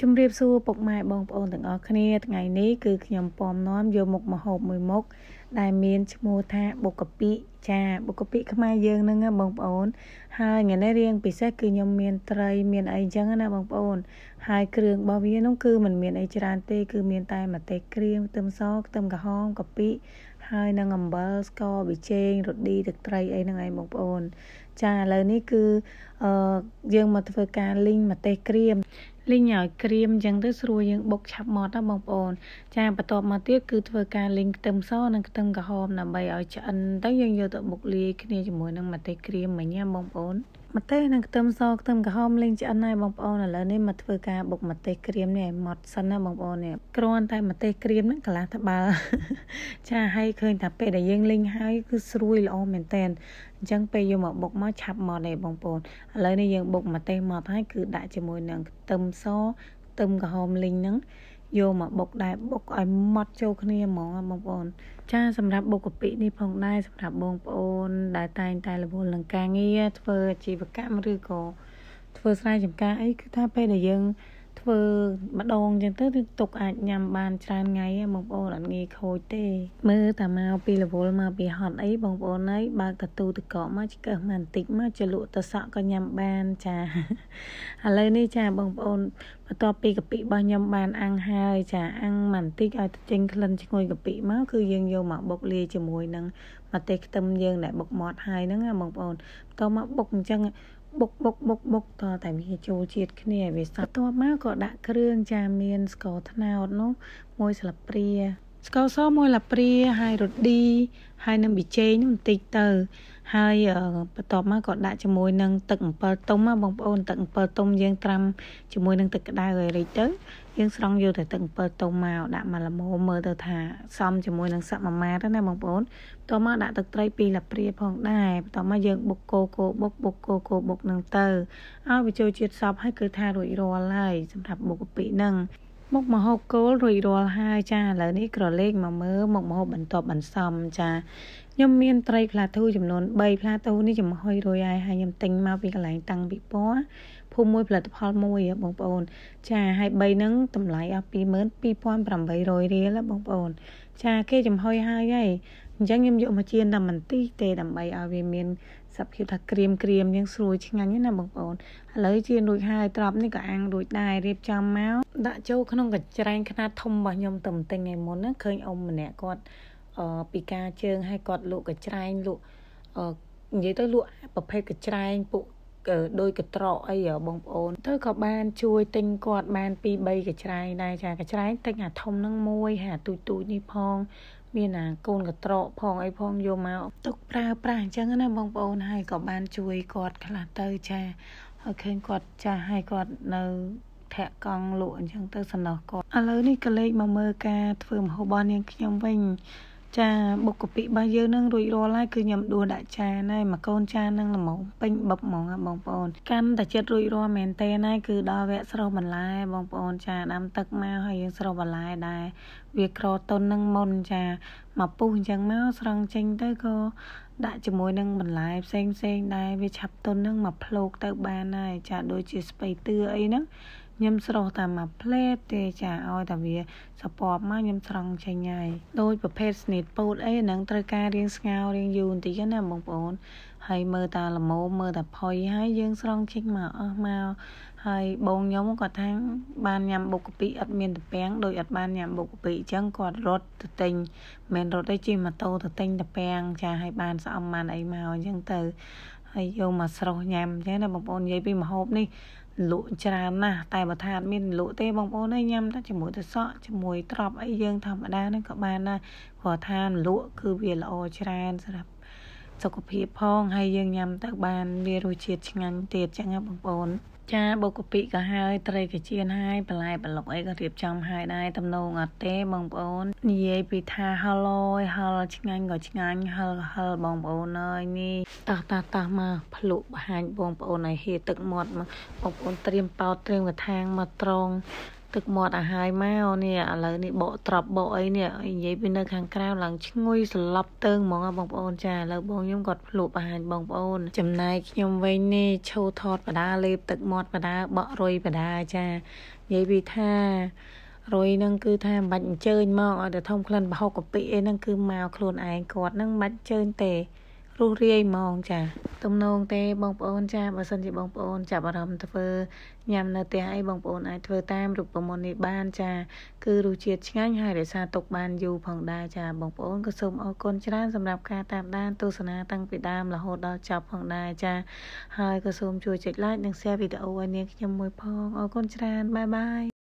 ជំរាបសួរពុកម៉ែបងប្អូនទាំងអស់គ្នាថ្ងៃនេះគឺខ្ញុំពំនាំយកមុខមហូបមួយមុខដែលមានឈ្មោះថាបុកពី ចាបុកពីខ្មែរយើងហ្នឹងបងប្អូន ហើយថ្ងៃនេះរៀងពិសេសគឺខ្ញុំមានត្រីមានអីចឹងណាបងប្អូនហើយគ្រឿងរបស់វានោះគឺมันមានអីច្រើនទេ គឺមានតែម្ទេសក្រៀមខ្ទឹមសខ្ទឹមក្រហមកាពិហើយនឹងអំបិលស្ករប៊ីចេងរឌីទឹកត្រីអីហ្នឹងឯងបងប្អូនចាឥឡូវនេះគឺអឺយើងមកធ្វើការលីងម្ទេសក្រៀមលីងឲ្យក្រៀមអញ្ចឹងទៅស្រួលយើងបុកឆាប់ម៉ត់ណាបងប្អូនចាបន្ទាប់មកទៀតគឺធ្វើការលីងខ្ទឹមសនិងខ្ទឹមក្រហមដើម្បីឲ្យឆ្អិនទៅយើងយកទៅបុកលាយគ្នាជាមួយនឹងម្ទេសក្រៀមមិញណាបងប្អូនម្ទេសនិងខ្ទឹមសខ្ទឹមក្រហមលេងឆ្អិនហើយបងប្អូនឥឡូវនេះមកធ្វើការបុកម្ទេសក្រៀមនេះឲ្យម៉ត់សិនណាបងប្អូននេះគ្រាន់តែម្ទេសក្រៀមហ្នឹងកន្លះត្បាល់ចាហើយឃើញថាពេលដែលយើងលេងហើយគឺស្រួយល្អមែនតែនអញ្ចឹងពេលយកមកបុកមកឆាប់ម៉ត់ទេបងប្អូនឥឡូវនេះយើងបុកម្ទេសម៉ត់ហើយគឺដាក់ជាមួយនឹងខ្ទឹមសខ្ទឹមក្រហមលីងហ្នឹងយកមកបុកដែរបុកឲ្យម៉ត់ចូលគ្នាហ្មងបងប្អូនចាសម្រាប់បុកកាពិនេះផងដែរសម្រាប់បងប្អូនដែលតែងតែរវល់នឹងការងារធ្វើអាជីវកម្មឬក៏ធ្វើស្រែចម្ការអីគឺថាពេលដែលយើងធ្វើម្ដងអញ្ចឹងទៅគឺទុកអាចញ៉ាំបានច្រើនថ្ងៃបងប្អូនអត់ងាយខូចទេ មើលតាមកពីរវល់មកពីហត់អីបងប្អូនហើយបើកកទូទឹកកកមកឆ្កឹះមកបន្តិចមកចលក់ទៅសក់ក៏ញ៉ាំបានចាឥឡូវនេះចាបងប្អូនបន្ទាប់ពីកាពិរបស់ខ្ញុំបានអាំងហើយចាអាំងបន្តិចឲ្យទៅចេញក្លិនឈ្ងុយកាពិមកគឺយើងយកមកបុកលាយជាមួយនឹងម្ទេសខ្ទឹមយើងដែលបុកមាត់ហើយហ្នឹងណាបងប្អូនបន្តមកបុកអញ្ចឹងបុកបុកបុកបុកតតែវាចូលជាតិគ្នាវាសាប់តបមកក៏ដាក់គ្រឿងចាមានស្ករត្នោតនោះមួយស្លាបព្រាស្ករសមួយឡាព្រាហើយរឌីហើយនឹងប៊ីចេងនោះបន្តិចទៅហើយបន្ទាប់មកក៏ដាក់ជាមួយនឹងទឹកអំពិលទុំបងប្អូនទឹកអំពិលទុំយើងត្រាំជាមួយនឹងទឹកក្តៅឲ្យរីកទៅយើងស្រង់យកតែទឹកអំពិលទុំមកដាក់មកល្មមមើលទៅថាសមជាមួយនឹងសាក់មួយម៉ាតណាបងប្អូនបន្ទាប់មកដាក់ទឹកត្រី2ឡាព្រា ផងដែរបន្ទាប់មកយើងបុកកូកូបុកបុកកូកូបុកនឹងទៅឲ្យវាចូលជាតិសពហើយគឺថារួចរាល់ហើយសម្រាប់បុកកាពិនឹងមុខមហូបគោលរួចរាល់ហើយចាឥឡូវនេះក្រឡេកមកមើលមុខមហូបបន្ទាប់បន្សំចាខ្ញុំមានត្រីផ្លាទូចំនួន3ផ្លាទូនេះចំហុយរួចហើយហើយខ្ញុំទិញមកពីកន្លែងតាំងពិព័រណ៍ភូមិមួយផលិតផលមួយបងប្អូន ចា ហើយ3ហ្នឹងតម្លៃអស់22800រៀលបងប្អូន ចាគេចំហុយហើយហើយអញ្ចឹងខ្ញុំយកមកចៀនតែបន្តិចទេដើម្បីឲ្យវាមានសភាពថាក្រៀមក្រៀមយ៉ាងស្រួយឆ្ងាញ់ណាបងប្អូនឥឡូវជារួចហើយត្រប់នេះក៏អាំងរួចដែររៀបចំមកដាក់ចូលក្នុងកញ្ច្រែងខ្នាតធំរបស់ខ្ញុំទៅតែថ្ងៃមុនហ្នឹងឃើញអ៊ំម្នាក់គាត់អឺពីការជើងហើយគាត់លក់កញ្ច្រែងលក់អឺនិយាយទៅលក់ប្រភេទកញ្ច្រែងពួកដោយកត្រកអីបងប្អូនទៅក៏បាន ជួយទិញគាត់បាន2 3កញ្ច្រែងដែរចាកញ្ច្រែងទិញអាធំនឹងមួយហើយអាទូចទូចនេះផងមានអាកូនកត្រកផងអីផងយកមកទុកប្រើប្រាស់អញ្ចឹងណាបងប្អូនហើយក៏បានជួយគាត់ខ្លះទៅចាហើយឃើញគាត់ចាស់ហើយគាត់នៅធាក់កង់លក់អញ្ចឹងទៅសំណោះគាត់ឥឡូវនេះក៏លេខមកមើលការធ្វើមហូបរបស់នាងខ្ញុំវិញចាបុកកាពិរបស់យើងនឹងរួចរាល់ហើយគឺខ្ញុំដួសដាក់ចានហើយមួយកូនចាននឹងល្មមពេញបឹបហ្មងបងប្អូនកាន់តែចិត្តរួចរាល់មែនតើហើយគឺដល់វគ្គស្រុះបន្លែបងប្អូនចាដាំទឹកមកហើយយើងស្រុះបន្លែដែរវាក្រតុននឹងមុនចាមកពុះអញ្ចឹងមកស្រង់ចេញទៅក៏ដាក់ជាមួយនឹងបន្លែផ្សេងផ្សេងដែរវាឆាប់ទុននឹងមកផ្លោកទៅបានហើយចាដូចជាស្ពៃតឿអីហ្នឹងខ្ញុំស្រោះតាមមួយផ្លេតទេចាឲ្យតែវាសពបមកខ្ញុំស្រង់ចេញហើយដូចប្រភេទស្នីតពោតអីហ្នឹងត្រូវការរៀងស្ងោរៀងយូរបន្តិចណាបងប្អូន ហើយមើលតាលមោមើលតាផុយហើយយើងស្រង់ចេញមកអស់មកហើយបងខ្ញុំគាត់ថាបានញ៉ាំបុកកាពិអត់មានតំពាំងដូចអត់បានញ៉ាំបុកកាពិអញ្ចឹងគាត់រត់ទៅទិញមិនរត់ទេជិះម៉ូតូទៅទិញតំពាំងចាឲ្យបានស្អំបានអីមកអញ្ចឹងទៅហើយយកមកស្រោះញ៉ាំអញ្ចឹងណាបងប្អូននិយាយពីម្ហូបនេះលក់ច្រើនណាស់តែបើថាអត់មាន លក់ទេបងប្អូនហើយញ៉ាំតែជាមួយទៅសក់ជាមួយត្រប់អីយើងធម្មតាហ្នឹងក៏បានដែរព្រោះថាលក់គឺវាល្អច្រើនសម្រាប់ សុខភាពផង ហើយយើងញ៉ាំទៅបានវារសជាតិឆ្ងាញ់ទៀតចឹងណាបងប្អូនចាបុកកពីក៏ហើយត្រីក៏ជៀនហើយបន្លែបន្លុកអីក៏រៀបចំហើយដែរតំណងអត់ទេបងប្អូននិយាយពីថាហលយហលឆ្ងាញ់ក៏ឆ្ងាញ់ហលហលបងប្អូនអើយនេះតោះតោះតោះមកភ្លុកបង្ហាញ បងប្អូនឲ្យហៀទឹកមាត់មកបងប្អូនត្រៀមប៉ោតត្រៀមកថាងមកត្រង់ទឹកមាត់អាហាយមកនេះឥឡូវនេះបកត្រប់បកអីនេះនិយាយពីនៅខាងក្រៅឡើងឈ្ងុយស្លប់តើងហ្មងបងប្អូនចាឥឡូវបងខ្ញុំគាត់ភ្លូបអាហារបងប្អូន ចំណែកខ្ញុំវិញនេះឈូថតបដាលេបទឹកមាត់បដាបក់រុយបដាចានិយាយពីថារុយនឹងគឺថាមិនបាច់អញ្ជើញមកឲ្យតែធំក្លិនប្រហុកកាពិអីហ្នឹងគឺមកខ្លួនឯងគាត់ហ្នឹងមិនបាច់អញ្ជើញទេរុះរាយហ្មងចាទំនងទេបងប្អូនចាបើសិនជាបងប្អូនចាប់អារម្មណ៍ធ្វើញ៉ាំនៅផ្ទះអីបងប្អូនអាចធ្វើតាមរូបមន្តនេះបានចា គឺរសជាតិឆ្ងាញ់ហើយរក្សាទុកបានយូរផងដែរចាបងប្អូនក៏សូមអរគុណច្រើនសម្រាប់ការតាមដានទស្សនាតាំងពីដើមរហូតដល់ចប់ផងដែរចាហើយក៏សូមជួយចុច like និង share វីដេអូឲ្យនាងខ្ញុំមួយផងអរគុណច្រើនបាយបាយ